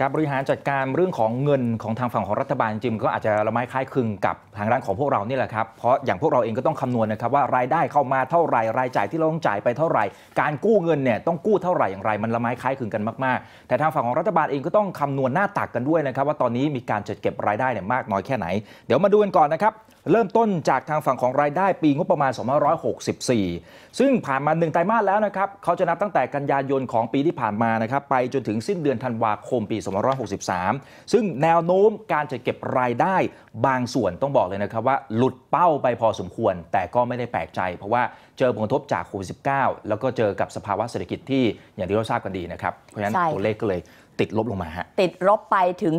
การบริหารจัดการเรื่องของเงินของทางฝั่งของรัฐบาลจริงก็อาจจะละไม้คล้ายคลึงกับทางด้านของพวกเรานี่แหละครับเพราะอย่างพวกเราเองก็ต้องคำนวณนะครับว่ารายได้เข้ามาเท่าไหร่ รายจ่ายที่เราต้องจ่ายไปเท่าไหร่ การกู้เงินเนี่ยต้องกู้เท่าไหร่อย่างไรมันละไม้คล้ายคลึงกันมาก ๆ แต่ทางฝั่งของรัฐบาลเองก็ต้องคำนวณหน้าตักกันด้วยนะครับว่าตอนนี้มีการจัดเก็บรายได้เนี่ยมากน้อยแค่ไหน เดี๋ยวมาดูกันก่อนนะครับเริ่มต้นจากทางฝั่งของรายได้ปีงบประมาณ 2564 ซึ่งผ่านมาหนึ่งไตรมาสแล้วนะครับเขาจะนับตั้งแต่กันยายนของปีที่ผ่านมานะครับไปจนถึงสิ้นเดือนธันวาคมปี2563 ซึ่งแนวโน้มการจะเก็บรายได้บางส่วนต้องบอกเลยนะครับว่าหลุดเป้าไปพอสมควรแต่ก็ไม่ได้แปลกใจเพราะว่าเจอผลกระทบจากโควิด -19 แล้วก็เจอกับสภาวะเศรษฐกิจที่อย่างที่เราทราบกันดีนะครับ เพราะฉะนั้นตัวเลขก็เลยติดลบลงมาฮะ ติดลบไปถึง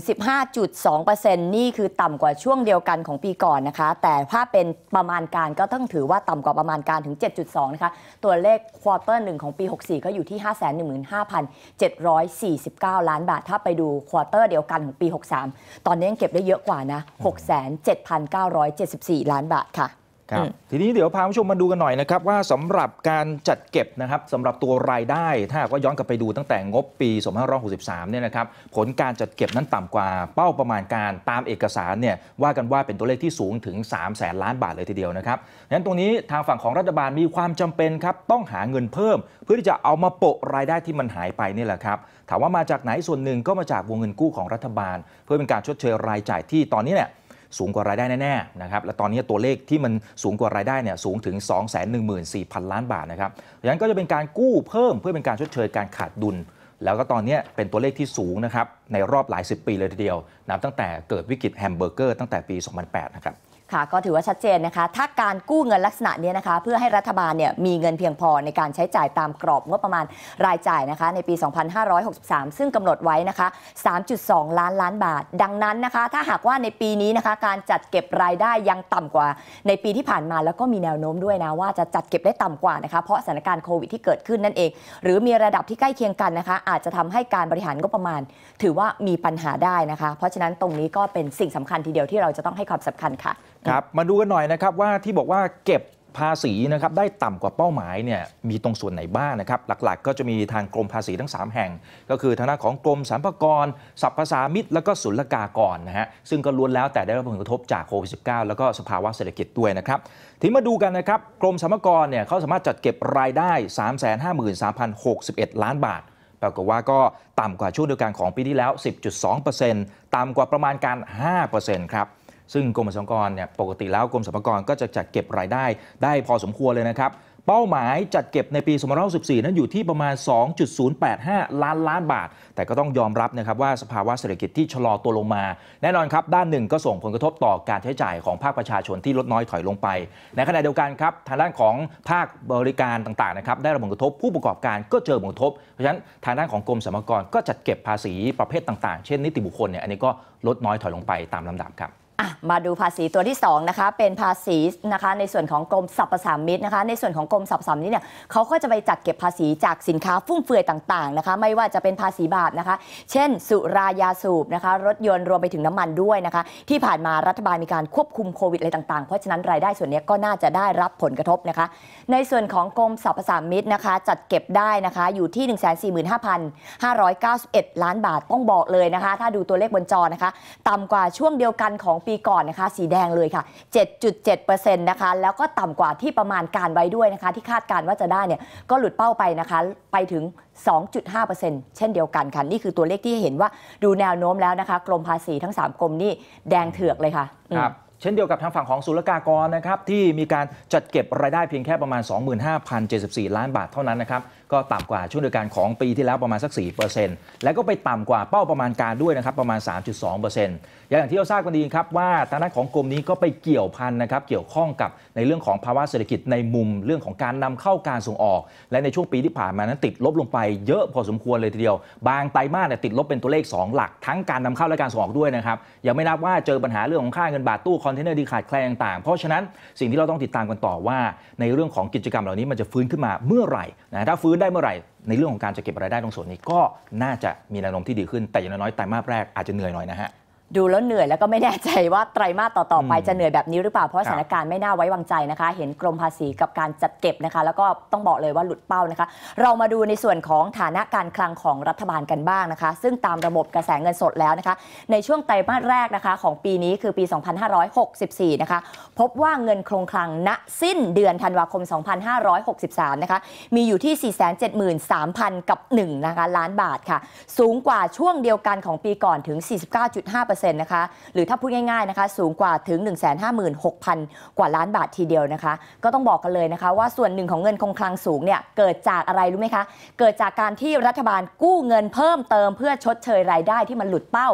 15.2%นี่คือต่ำกว่าช่วงเดียวกันของปีก่อนนะคะ แต่ถ้าเป็นประมาณการก็ต้องถือว่าต่ำกว่าประมาณการถึง 7.2 นะคะ ตัวเลขควอเตอร์หนึ่งของปี 64 ก็อยู่ที่ 515,749 ล้านบาท ถ้าไปดูควอเตอร์เดียวกันของปี 63 ตอนนี้ยังเก็บได้เยอะกว่านะ 6,7974 ล้านบาทค่ะครับทีนี้เดี๋ยวพาผู้ชมมาดูกันหน่อยนะครับว่าสำหรับการจัดเก็บนะครับสำหรับตัวรายได้ถ้าว่าย้อนกลับไปดูตั้งแต่งบปี 2563 เนี่ยนะครับผลการจัดเก็บนั้นต่ำกว่า เป้าประมาณการตามเอกสารเนี่ยว่ากันว่าเป็นตัวเลขที่สูงถึง 3 0 0แสนล้านบาทเลยทีเดียวนะครับดังนั้นตรงนี้ทางฝั่งของรัฐบาลมีความจำเป็นครับต้องหาเงินเพิ่ม เพื่อที่จะเอามาโปะรายได้ที่มันหายไปนี่แหละครับถามว่ามาจากไหนส่วนหนึ่งก็มาจากวงเงินกู้ของรัฐบาล เพื่อเป็นการชดเชยรายจ่ายที่ตอนนี้เนี่ยสูงกว่ารายได้แน่ๆนะครับและตอนนี้ตัวเลขที่มันสูงกว่ารายได้เนี่ยสูงถึง 2 1 4 0 0 0 ล้านบาทนะครับดังนั้นก็จะเป็นการกู้เพิ่มเพื่อเป็นการชดเชยการขาดดุล แล้วก็ตอนนี้เป็นตัวเลขที่สูงนะครับในรอบหลาย 10 ปีเลยทีเดียวนับตั้งแต่เกิดวิกฤตแฮมเบอร์เกอร์ตั้งแต่ปี 2008 นะครับค่ะก็ถือว่าชัดเจนนะคะ ถ้าการกู้เงินลักษณะนี้นะคะ เพื่อให้รัฐบาลเนี่ยมีเงินเพียงพอในการใช้จ่ายตามกรอบงบประมาณรายจ่ายนะคะ ในปี 2563 ซึ่งกำหนดไว้นะคะ 3.2 ล้านล้านบาท ดังนั้นนะคะ ถ้าหากว่าในปีนี้นะคะ การจัดเก็บรายได้ยังต่ำกว่า ในปีที่ผ่านมาแล้วก็มีแนวโน้มด้วยนะว่าจะจัดเก็บได้ต่ำกว่านะคะเพราะสถานการณ์โควิดที่เกิดขึ้นนั่นเอง หรือมีระดับที่ใกล้เคียงกันนะคะ อาจจะทำให้การบริหารงบประมาณ ถือว่ามีปัญหาได้นะคะ เพราะฉะนั้นตรงนี้ก็เป็นสิ่งสำคัญทีเดียวที่เราจะต้องให้ความสำคัญค่ะครับมาดูกันหน่อยนะครับว่าที่บอกว่าเก็บภาษีนะครับได้ต่ำกว่าเป้าหมายเนี่ยมีตรงส่วนไหนบ้างนะครับ หลักๆก็จะมีทางกรมภาษีทั้ง 3 แห่ง ก็คือทางด้านของกรมสรรพากรสรรพสามิตแล้วก็ศุลกากรนะฮะซึ่งก็ล้วนแล้วแต่ได้รับผลกระทบจากโควิดสิแล้วก็สภาวะเศรษฐกิจด้วยนะครับทีมาดูกันนะครับ กรมสรรพากรเนี่ยเขาสามารถจัดเก็บรายได้ 353,061 ล้านบาทปรากฏว่าก็ต่ำกว่าช่วงเดียวกันของปีที่แล้ว 10.2%ต่ำกว่าประมาณการ5%ครับซึ่งกรมสรรพากรเนี่ยปกติแล้วกรมสรรพากรก็จะจัดเก็บรายได้ได้พอสมควรเลยนะครับ เป้าหมายจัดเก็บในปี2 5 6 4นั้นอยู่ที่ประมาณ 2.085 ล้านล้านบาท แต่ก็ต้องยอมรับนะครับว่าสภาวะเศรษฐกิจที่ชะลอตัวลงมา แน่นอนครับด้านหนึ่งก็ส่งผลกระทบต่อการใช้จ่ายของภาคประชาชนที่ลดน้อยถอยลงไป ในขณะเดียวกันครับทางด้านของภาคบริการต่างๆนะครับได้รับผลกระทบผู้ประกอบการก็เจอผลกระทบ เพราะฉะนั้นทางด้านของกรมสรรพากรก็จัดเก็บภาษีประเภทต่างๆเช่น นิติบุคคลเนี่ยอันนี้ก็ลดน้อยถอยลงไปตามลำดับครับมาดูภาษีตัวที่2นะคะเป็นภาษีนะคะ ในส่วนของกรมสรรพสามิตนะคะ ในส่วนของกรมสรรพสามิตเนี่ยเขาก็จะไปจัดเก็บภาษีจากสินค้าฟุ่มเฟือยต่างๆนะคะไม่ว่าจะเป็นภาษีบาปนะคะ เช่น สุรายาสูบนะคะรถยนต์รวมไปถึงน้ำมันด้วยนะคะที่ผ่านมารัฐบาลมีการควบคุมโควิด อะไรต่างๆ เพราะฉะนั้นรายได้ส่วนนี้ก็น่าจะได้รับผลกระทบนะคะ ในส่วนของกรมสรรพสามิตนะคะ จัดเก็บได้นะคะอยู่ที่ 1 4 5 5 9 1 ล้านบาทต้องบอกเลยนะคะ ถ้าดูตัวเลขบนจอนะคะต่ำกว่าช่วงเดียวกันของปีก่อนนะคะ สีแดงเลยค่ะ 7.7%นะคะแล้วก็ต่ำกว่าที่ประมาณการไว้ด้วยนะคะ ที่คาดการว่าจะได้เนี่ยก็หลุดเป้าไปนะคะไปถึง 2.5%เช่นเดียวกันค่ะ นี่คือตัวเลขที่เห็นว่าดูแนวโน้มแล้วนะคะกรมภาษีทั้ง 3กรมนี่แดงเถือกเลยค่ะครับช่นเดียวกับทางฝั่งของศุลกากรนะครับ ที่มีการจัดเก็บรายได้เพียงแค่ประมาณ 25,074 ล้านบาทเท่านั้นนะครับก็ต่ำกว่าช่วงเดือกนของปีที่แล้วประมาณสัก4%แล้วก็ไปต่ำกว่าเป้าประมาณการด้วยนะครับประมาณ 3.2%อย่างที่เราทราบกันดีครับว่าทางด้านของกรมนี้ก็ไปเกี่ยวพันนะครับเกี่ยวข้องกับในเรื่องของภาวะเศรษฐกิจในมุมเรื่องของการนำเข้าการส่งออก และในช่วงปีที่ผ่านมานั้นติดลบลงไป เยอะพอสมควรเลยทีเดียว บางไตรมาสเนี่ยติดลบเป็นตัวเลข 2 หลัก ทั้งการนำเข้าและการส่งออกด้วยนะครับยังไม่นับว่าเจอปัญหาเรื่องของค่าเงินบาทตู้คอนเทนเนอร์ดีขาดแคลนต่างๆเพราะฉะนั้นสิ่งที่เราต้องติดตามกันต่อว่า ในเรื่องของกิจกรรมเหล่านี้มันจะฟื้นขึ้นมาเมื่อไหร่นะถ้าฟื้นได้เมื่อไหร่ในเรื่องของการจะเก็บรายได้ตรงส่วนนี้ก็น่าจะมีแนวโน้มที่ดีขึ้น แต่อย่างน้อยไตรมาสแรกอาจจะเหนื่อยหน่อยนะฮะดูแล้วเหนื่อยแล้วก็ไม่แน่ใจว่าไตรมาสต่อๆไปจะเหนื่อยแบบนี้หรือเปล่าเพราะสถานการณ์ไม่น่าไว้วางใจนะคะ เห็นกรมภาษีกับการจัดเก็บนะคะแล้วก็ต้องบอกเลยว่าหลุดเป้านะคะ เรามาดูในส่วนของฐานะการคลังของรัฐบาลกันบ้างนะคะ ซึ่งตามระบบกระแสเงินสดแล้วนะคะในช่วงไตรมาสแรกนะคะ ของปีนี้คือปี 2564 นะคะพบว่าเงินคงคลังณสิ้นเดือนธันวาคม 2563 นะคะมีอยู่ที่ 473,000 กับ1นะคะล้านบาทค่ะ สูงกว่าช่วงเดียวกันของปีก่อนถึง 49.5% 5%นะคะหรือถ้าพูดง่ายๆนะคะสูงกว่าถึง 156,000กว่าล้านบาททีเดียวนะคะ ก็ต้องบอกกันเลยนะคะ ว่าส่วนหนึ่งของเงินคงคลังสูงเนี่ยเกิดจากอะไรรู้ไหมคะ เกิดจากการที่รัฐบาลกู้เงินเพิ่มเติมเพื่อชดเชยรายได้ที่มันหลุดเป้า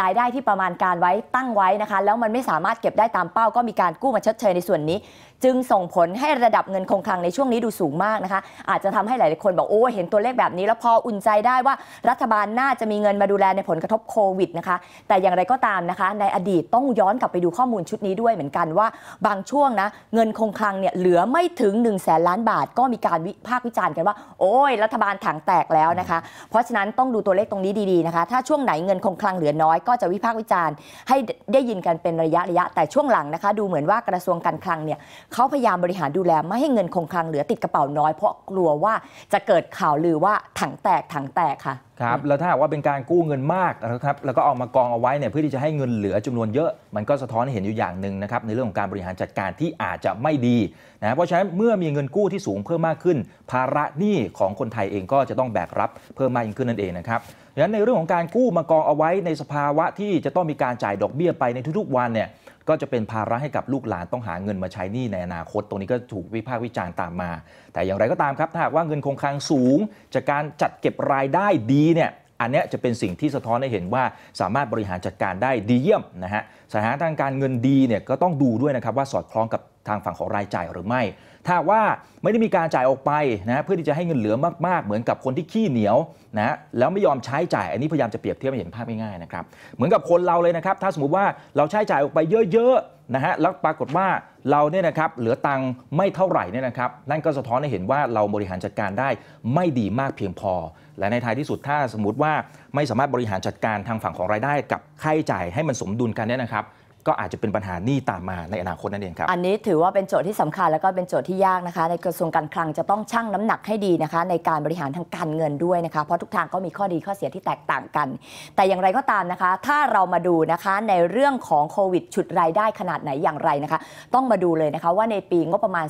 รายได้ที่ประมาณการไว้ตั้งไว้นะคะแล้วมันไม่สามารถเก็บได้ตามเป้าก็มีการกู้มาชดเชยในส่วนนี้จึงส่งผลให้ระดับเงินคงคลังในช่วงนี้ดูสูงมากนะคะ อาจจะทำให้หลายๆคนบอกโอ้เห็นตัวเลขแบบนี้แล้วพออุ่นใจได้ว่ารัฐบาลน่าจะมีเงินมาดูแลในผลกระทบโควิดนะคะ แต่อย่างไรก็ตามนะคะ ในอดีตต้องย้อนกลับไปดูข้อมูลชุดนี้ด้วยเหมือนกันว่าบางช่วงนะเงินคงคลังเนี่ยเหลือไม่ถึง1นึ่งแสนล้านบาทก็มีการวิพากษ์วิจารณ์กันว่าโอ้ย รัฐบาลถังแตกแล้วนะคะ เพราะฉะนั้นต้องดูตัวเลขตรงนี้ดีๆนะคะ ถ้าช่วงไหนเงินคงคลังเหลือน้อยก็จะวิพากษ์วิจารณ์ ให้ได้ยินกันเป็นระยะระยะแต่ช่วงหลังนะคะดูเหมือนว่ากระทรวงการคลังเนี่ยเขาพยายามบริหารดูแลไม่ให้เงินคงคลังเหลือติดกระเป๋าน้อย เพราะกลัวว่าจะเกิดข่าวลือว่าถังแตกถังแตกค่ะครับแล้วถ้าว่าเป็นการกู้เงินมากนะครับ แล้วก็เอามากองเอาไว้เนี่ยเพื่อที่จะให้เงินเหลือจำนวนเยอะมันก็สะท้อนให้เห็นอยู่อย่างหนึ่งนะครับ ในเรื่องของการบริหารจัดการที่อาจจะไม่ดีนะเพราะฉะนั้นเมื่อมีเงินกู้ที่สูงเพิ่มมากขึ้น ภาระหนี้ของคนไทยเองก็จะต้องแบกรับเพิ่มมากยิ่งขึ้นนั่นเองนะครับดังนั้นในเรื่องของการกู้มากองเอาไว้ในสภาวะที่จะต้องมีการจ่ายดอกเบี้ยไปในทุกๆวันเนี่ยก็จะเป็นภาระให้กับลูกหลานต้องหาเงินมาใช้หนี้ในอนาคตตรงนี้ก็ถูกวิพากษ์วิจารณ์ตามมา แต่อย่างไรก็ตามครับ ถ้าหากว่าเงินคงคลังสูง จากการจัดเก็บรายได้ดีเนี่ยอันนี้จะเป็นสิ่งที่สะท้อนให้เห็นว่าสามารถบริหารจัดการได้ดีเยี่ยมนะฮะสถานการการเงินดีเนี่ยก็ต้องดูด้วยนะครับว่าสอดคล้องกับทางฝั่งของรายจ่ายหรือไม่ ถ้าว่าไม่ได้มีการจ่ายออกไปนะ เพื่อที่จะให้เงินเหลือมากๆ เหมือนกับคนที่ขี้เหนียวนะ แล้วไม่ยอมใช้จ่ายอันนี้พยายามจะเปรียบเทียบให้เห็นภาพง่ายๆนะครับเหมือนกับคนเราเลยนะครับ ถ้าสมมติว่าเราใช้จ่ายออกไปเยอะๆนะฮะแล้วปรากฏว่าเราเนี่ยนะครับเหลือตังค์ไม่เท่าไหร่เนี่ยนะครับนั่นก็สะท้อนให้เห็นว่าเราบริหารจัดการได้ไม่ดีมากเพียงพอ และในท้ายที่สุดถ้าสมมติว่าไม่สามารถบริหารจัดการทางฝั่งของรายได้ กับค่าใช้จ่ายให้มันสมดุลกันเนี่ยนะครับก็อาจจะเป็นปัญหานี่ตามมาในอนาคตนั่นเองครับ อันนี้ถือว่าเป็นโจทย์ที่สำคัญแล้วก็เป็นโจทย์ที่ยากนะคะ ในกระทรวงการคลังจะต้องชั่งน้ำหนักให้ดีนะคะ ในการบริหารทางการเงินด้วยนะคะเพราะทุกทางก็มีข้อดีข้อเสียที่แตกต่างกัน แต่อย่างไรก็ตามนะคะถ้าเรามาดูนะคะในเรื่องของโควิดฉุดรายได้ขนาดไหนอย่างไรนะคะ ต้องมาดูเลยนะคะว่าในปีงบประมาณ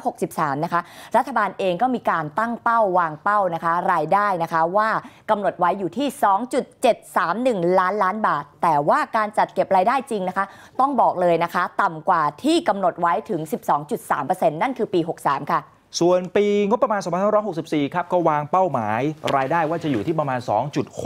2563 นะคะรัฐบาลเองก็มีการตั้งเป้า วางเป้านะคะ รายได้นะคะ ว่ากำหนดไว้อยู่ที่ 2.731 ล้านล้านบาท แต่ว่าการจัดเก็บรายได้จริงนะคะต้องบอกเลยนะคะต่ำกว่าที่กำหนดไว้ ถึง 12.3%นั่นคือปี 63ค่ะส่วนปีงบประมาณ2564ครับก็วางเป้าหมายรายได้ว่าจะอยู่ที่ประมาณ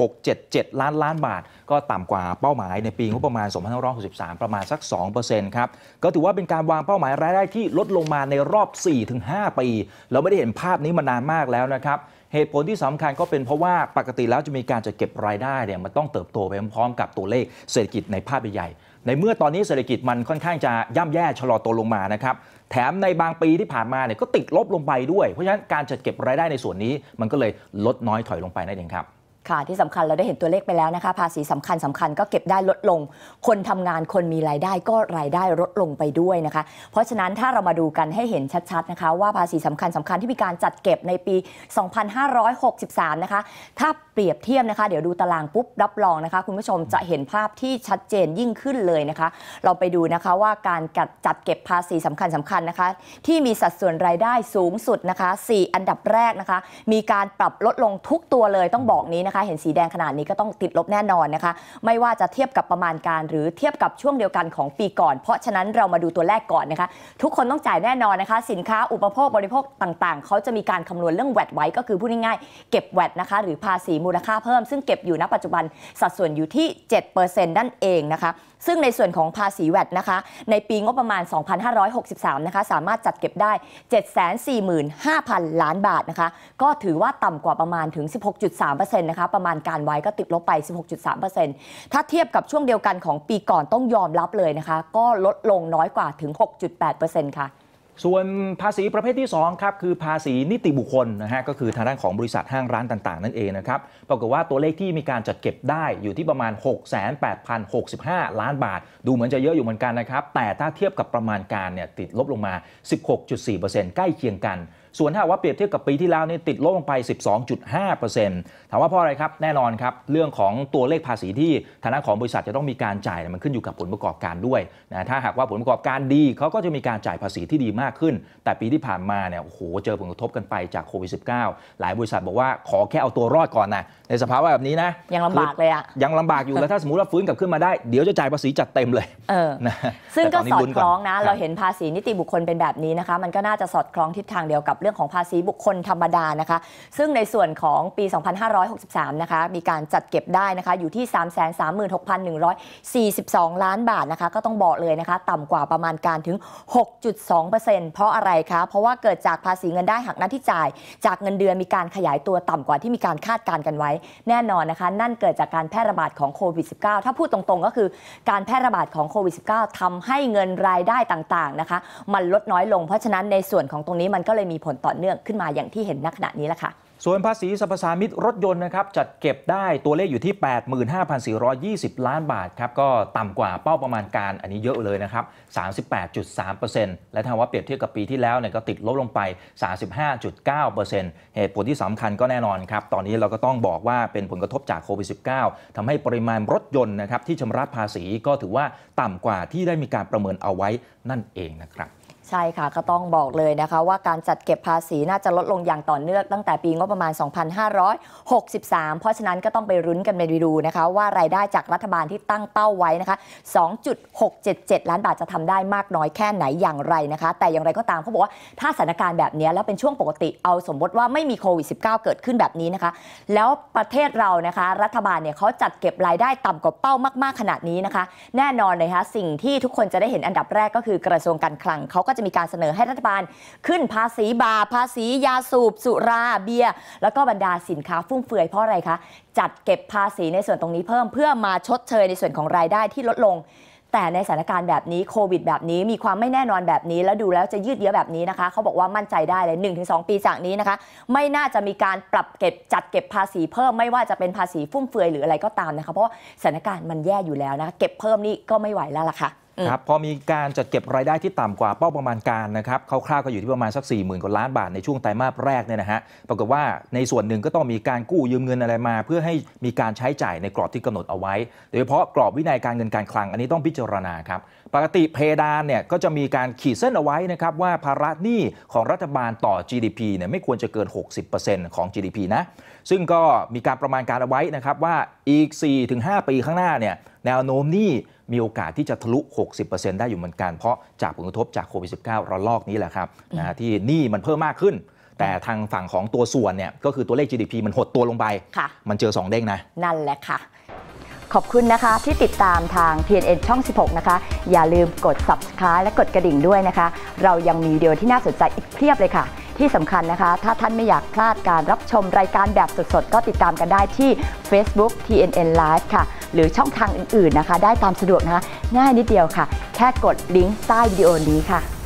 2.677 ล้านล้านบาทก็ต่ำกว่าเป้าหมายในปีงบประมาณ2563ประมาณสัก2%ครับก็ถือว่าเป็นการวางเป้าหมายรายได้ที่ลดลงมาในรอบ 4-5 ปี เราไม่ได้เห็นภาพนี้มานานมากแล้วนะครับ เหตุผลที่สำคัญก็เป็นเพราะว่าปกติแล้วจะมีการจะเก็บรายได้เนี่ย มันต้องเติบโตไปพร้อมกับตัวเลขเศรษฐกิจในภาพใหญ่ในเมื่อตอนนี้เศรษฐกิจมันค่อนข้างจะย่ำแย่ชะลอตัวลงมานะครับ แถมในบางปีที่ผ่านมาเนี่ยก็ติดลบลงไปด้วย เพราะฉะนั้นการจัดเก็บรายได้ในส่วนนี้มันก็เลยลดน้อยถอยลงไปนั่นเองครับค่ะที่สำคัญเราได้เห็นตัวเลขไปแล้วนะคะ ภาษีสำคัญสำคัญก็เก็บได้ลดลง คนทำงานคนมีรายได้ก็รายได้ลดลงไปด้วยนะคะ เพราะฉะนั้นถ้าเรามาดูกันให้เห็นชัด ๆนะคะ ว่าภาษีสำคัญสำคัญที่มีการจัดเก็บในปี 2563 นะคะถ้าเปรียบเทียบนะคะเดี๋ยวดูตารางปุ๊บรับรองนะคะ คุณผู้ชมจะเห็นภาพที่ชัดเจนยิ่งขึ้นเลยนะคะ เราไปดูนะคะว่าการจัดเก็บภาษีสำคัญสำคัญนะคะ ที่มีสัดส่วนรายได้สูงสุดนะคะ 4 อันดับแรกนะคะ มีการปรับลดลงทุกตัวเลยต้องบอกนี้นะคะเห็นสีแดงขนาดนี้ก็ต้องติดลบแน่นอนนะคะ ไม่ว่าจะเทียบกับประมาณการหรือเทียบกับช่วงเดียวกันของปีก่อน เพราะฉะนั้นเรามาดูตัวแรกก่อนนะคะทุกคนต้องจ่ายแน่นอนนะคะ สินค้าอุปโภคบริโภคต่างๆ เขาจะมีการคำนวณเรื่องแวดไว้ก็คือพูดง่ายๆเก็บแวดนะคะ หรือภาษีมูลค่าเพิ่ม ซึ่งเก็บอยู่ณปัจจุบันสัดส่วนอยู่ที่7%นั่นเองนะคะ ซึ่งในส่วนของภาษีแวดนะคะ ในปีงบประมาณ2,563นะคะสามารถจัดเก็บได้ 745,000ล้านบาทนะคะก็ถือว่าต่ำกว่าประมาณถึง 16.3%นะคะประมาณการไว้ก็ติดลบไป 16.3%ถ้าเทียบกับช่วงเดียวกันของปีก่อนต้องยอมรับเลยนะคะ ก็ลดลงน้อยกว่าถึง 6.8%ค่ะ ส่วนภาษีประเภทที่ 2ครับคือภาษีนิติบุคคลนะฮะก็คือทางด้านของบริษัทห้างร้านต่าง ๆนั่นเองนะครับ ปรากฏว่าตัวเลขที่มีการจัดเก็บได้อยู่ที่ประมาณ 68,065 ล้านบาท ดูเหมือนจะเยอะอยู่เหมือนกันนะครับแต่ถ้าเทียบกับประมาณการเนี่ยติดลบลงมา 16.4%ใกล้เคียงกันส่วนถ้าว่าเปรียบเทียบกับปีที่แล้วนี่ติดลบลงไป 12.5%ถามว่าเพราะอะไรครับ แน่นอนครับ เรื่องของตัวเลขภาษีที่ฐานะของบริษัทจะต้องมีการจ่ายมันขึ้นอยู่กับผลประกอบการด้วยนะ ถ้าหากว่าผลประกอบการดีเขาก็จะมีการจ่ายภาษีที่ดีมากขึ้น แต่ปีที่ผ่านมาเนี่ยโอ้โห เจอผลกระทบกันไปจากโควิด -19 หลายบริษัทบอกว่าขอแค่เอาตัวรอดก่อนนะ ในสภาวะแบบนี้นะ ยังลำบากเลยอะยังลำบากอยู่แล้วถ้าสมมติว่าฟื้นกลับขึ้นมาได้เดี๋ยวจะจ่ายภาษีจัดเต็มเลย เออนะซึ่งก็สอดคล้องนะเราเห็นภาษีนิติบุคคลเป็นแบบนี้นะคะมันก็น่าจะสอดคล้องทิศทางเดียวกับเรื่องของภาษีบุคคลธรรมดานะคะ ซึ่งในส่วนของปี 2563 นะคะมีการจัดเก็บได้นะคะอยู่ที่ 336,142 ล้านบาทนะคะ ก็ต้องบอกเลยนะคะ ต่ำกว่าประมาณการถึง 6.2%เพราะอะไรคะเพราะว่าเกิดจากภาษีเงินได้หักหน้าที่จ่าย จากเงินเดือนมีการขยายตัวต่ำกว่าที่มีการคาดการณ์กันไว้แน่นอนนะคะนั่นเกิดจากการแพร่ระบาดของโควิด -19 ถ้าพูดตรงๆก็คือการแพร่ระบาดของโควิด -19 ทำให้เงินรายได้ต่างๆนะคะ มันลดน้อยลง เพราะฉะนั้นในส่วนของตรงนี้มันก็เลยมีผผลต่อเนื่องขึ้นมาอย่างที่เห็นณขณะนี้และค่ะ ส่วนภาษีสรรพสามิตรถยนต์นะครับ จัดเก็บได้ตัวเลขอยู่ที่ 85,420 ล้านบาทครับก็ต่ำกว่าเป้าประมาณการอันนี้เยอะเลยนะครับ 38.3%และถ้าว่าเปรียบเทียบกับปีที่แล้วเนี่ยก็ติดลบลงไป 35.9%เหตุผลที่สำคัญก็แน่นอนครับ ตอนนี้เราก็ต้องบอกว่าเป็นผลกระทบจากโควิด -19 ทำให้ปริมาณรถยนต์นะครับที่ชำระภาษีก็ถือว่าต่ำกว่าที่ได้มีการประเมินเอาไว้นั่นเองนะครับใช่ค่ะ ก็ต้องบอกเลยนะคะว่าการจัดเก็บภาษีน่าจะลดลงอย่างต่อเนื่องตั้งแต่ปีงบประมาณ 2563 เพราะฉะนั้นก็ต้องไปรุ้นกันไปดูนะคะ ว่ารายได้จากรัฐบาลที่ตั้งเป้าไว้นะคะ 2.677 ล้านบาทจะทำได้มากน้อยแค่ไหนอย่างไรนะคะแต่อย่างไรก็ตามเขาบอกว่าถ้าสถานการณ์แบบนี้แล้วเป็นช่วงปกติเอาสมมติว่าไม่มีโควิด -19 เกิดขึ้นแบบนี้นะคะแล้วประเทศเรานะคะ รัฐบาลเนี่ยเขาจัดเก็บรายได้ต่ำกว่าเป้ามาก ๆ ขนาดนี้นะคะ แน่นอนเลยคะสิ่งที่ทุกคนจะได้เห็นอันดับแรกก็คือกระทรวงการคลังเขาก็จะมีการเสนอให้รัฐบาล ขึ้นภาษีบา ภาษียาสูบสุราเบียร์แล้วก็บรรดาสินค้าฟุ่มเฟือยเพราะอะไรคะ จัดเก็บภาษีในส่วนตรงนี้เพิ่ม เพื่อมาชดเชยในส่วนของรายได้ที่ลดลง แต่ในสถานการณ์แบบนี้โควิดแบบนี้มีความไม่แน่นอนแบบนี้ แล้วดูแล้วจะยืดเยื้อแบบนี้นะคะ เขาบอกว่ามั่นใจได้เลย1-2ปีจากนี้นะคะ ไม่น่าจะมีการปรับเก็บจัดเก็บภาษีเพิ่มไม่ว่าจะเป็นภาษีฟุ่มเฟือยหรืออะไรก็ตามนะคะเพราะสถานการณ์มันแย่อยู่แล้วนะเก็บเพิ่มนี่ก็ไม่ไหวแล้วล่ะค่ะครับพอมีการจัดเก็บรายได้ที่ต่ำกว่าเป้าประมาณการนะครับคร่าวๆก็อยู่ที่ประมาณสัก4 0,000กว่าล้านบาทในช่วงไตรมาสแรกเนี่ยนะฮะปรากฏว่าในส่วนหนึ่งก็ต้องมีการกู้ยืมเงินอะไรมา เพื่อให้มีการใช้จ่ายในกรอบที่กำหนดเอาไว้ โดยเฉพาะกรอบวินัยการเงินการคลังอันนี้ต้องพิจารณาครับปกติเพดานเนี่ยก็จะมีการขีดเส้นเอาไว้นะครับว่าภาระหนี้ของรัฐบาลต่อ GDP เนี่ยไม่ควรจะเกิน60%ของ GDP นะซึ่งก็มีการประมาณการเอาไว้นะครับว่าอีก 4-5ปีข้างหน้าเนี่ยแนวโน้มหนี้มีโอกาสที่จะทะลุ 60%ได้อยู่เหมือนกันเพราะจากผลกระทบจากโควิด -19 ระลอกนี้แหละครับนะที่หนี้มันเพิ่มมากขึ้น แต่ทางฝั่งของตัวส่วนเนี่ยก็คือตัวเลข GDP มันหดตัวลงไป มันเจอ2เด้งนะ นั่นแหละค่ะ ขอบคุณนะคะที่ติดตามทาง PNN ช่อง 16 นะคะ อย่าลืมกด subscribe และกดกระดิ่งด้วยนะคะ เรายังมีวิดีโอที่น่าสนใจอีกเพียบเลยค่ะที่สำคัญนะคะ ถ้าท่านไม่อยากพลาดการรับชมรายการแบบสดๆ ก็ติดตามกันได้ที่ Facebook TNN Live ค่ะ หรือช่องทางอื่นๆนะคะ ได้ตามสะดวกนะคะ ง่ายนิดเดียวค่ะ แค่กดลิงก์ใต้วิดีโอนี้ค่ะ